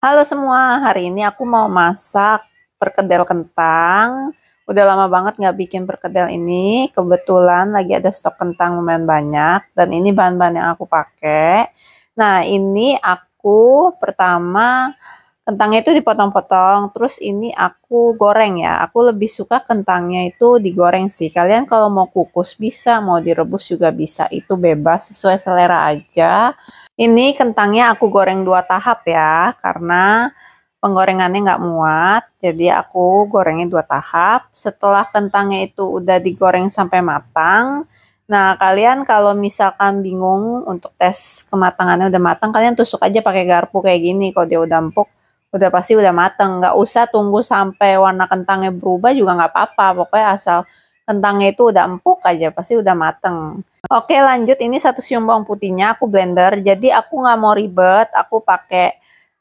Halo semua, hari ini aku mau masak perkedel kentang. Udah lama banget nggak bikin perkedel ini. Kebetulan lagi ada stok kentang lumayan banyak. Dan ini bahan-bahan yang aku pakai. Nah ini aku pertama kentangnya itu dipotong-potong. Terus ini aku goreng ya. Aku lebih suka kentangnya itu digoreng sih. Kalian kalau mau kukus bisa, mau direbus juga bisa. Itu bebas sesuai selera aja. Ini kentangnya aku goreng dua tahap ya, karena penggorengannya nggak muat, jadi aku gorengnya dua tahap. Setelah kentangnya itu udah digoreng sampai matang, nah kalian kalau misalkan bingung untuk tes kematangannya udah matang, kalian tusuk aja pakai garpu kayak gini, kalau dia udah empuk, udah pasti udah matang, nggak usah tunggu sampai warna kentangnya berubah juga nggak apa-apa, pokoknya asal kentangnya itu udah empuk aja pasti udah mateng oke lanjut ini satu siung bawang putihnya aku blender jadi aku nggak mau ribet aku pakai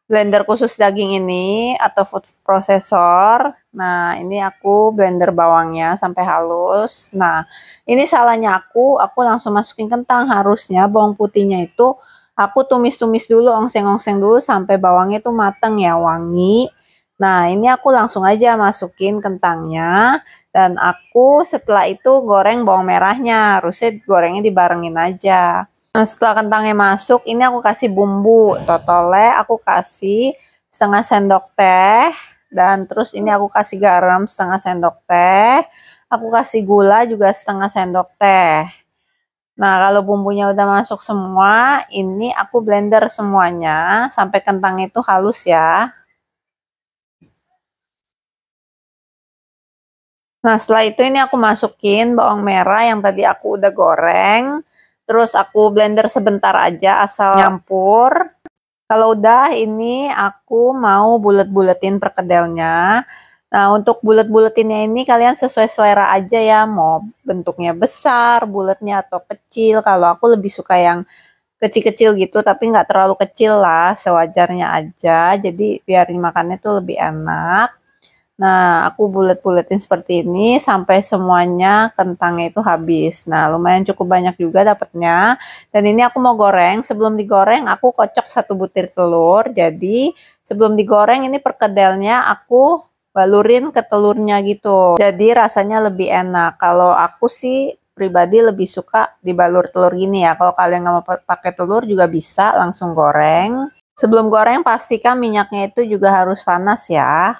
blender khusus daging ini atau food processor nah ini aku blender bawangnya sampai halus nah ini salahnya aku aku langsung masukin kentang harusnya bawang putihnya itu aku tumis-tumis dulu ongseng-ongseng dulu sampai bawangnya itu mateng ya wangi Nah, ini aku langsung aja masukin kentangnya dan aku setelah itu goreng bawang merahnya. Harusnya gorengnya dibarengin aja. Nah, setelah kentangnya masuk, ini aku kasih bumbu totole, aku kasih setengah sendok teh dan terus ini aku kasih garam setengah sendok teh. Aku kasih gula juga setengah sendok teh. Nah, kalau bumbunya udah masuk semua, ini aku blender semuanya sampai kentang itu halus ya. Nah setelah itu ini aku masukin bawang merah yang tadi aku udah goreng. Terus aku blender sebentar aja asal nyampur. Ya. Kalau udah ini aku mau bulet-buletin perkedelnya. Nah untuk bulet-buletinnya ini kalian sesuai selera aja ya. Mau bentuknya besar, bulatnya atau kecil. Kalau aku lebih suka yang kecil-kecil gitu tapi nggak terlalu kecil lah sewajarnya aja. Jadi biar makannya tuh lebih enak. Nah, aku bulet-buletin seperti ini sampai semuanya kentangnya itu habis. Nah, lumayan cukup banyak juga dapatnya. Dan ini aku mau goreng. Sebelum digoreng, aku kocok satu butir telur. Jadi, sebelum digoreng ini perkedelnya aku balurin ke telurnya gitu. Jadi, rasanya lebih enak. Kalau aku sih pribadi lebih suka dibalur telur gini ya. Kalau kalian nggak mau pakai telur juga bisa langsung goreng. Sebelum goreng pastikan minyaknya itu juga harus panas ya.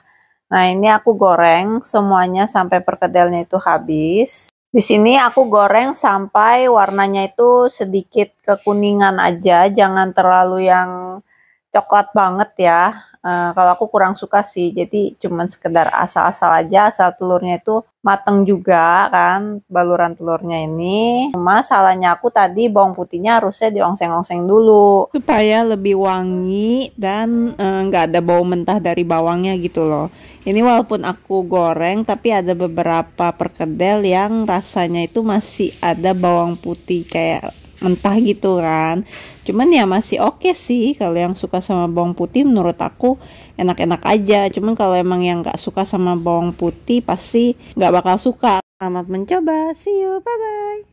Nah, ini aku goreng semuanya sampai perkedelnya itu habis. Di sini aku goreng sampai warnanya itu sedikit kekuningan aja, jangan terlalu yang coklat banget ya. Uh, kalau aku kurang suka sih, jadi cuman sekedar asal-asal aja, asal telurnya itu mateng juga kan, baluran telurnya ini. Masalahnya aku tadi bawang putihnya harusnya diongseng-ongseng dulu. Supaya lebih wangi dan eh, nggak uh, ada bau mentah dari bawangnya gitu loh. Ini walaupun aku goreng, tapi ada beberapa perkedel yang rasanya itu masih ada bawang putih kayak mentah gitu kan cuman ya masih oke okay sih kalau yang suka sama bawang putih menurut aku enak-enak aja cuman kalau emang yang gak suka sama bawang putih pasti gak bakal suka selamat mencoba see you bye bye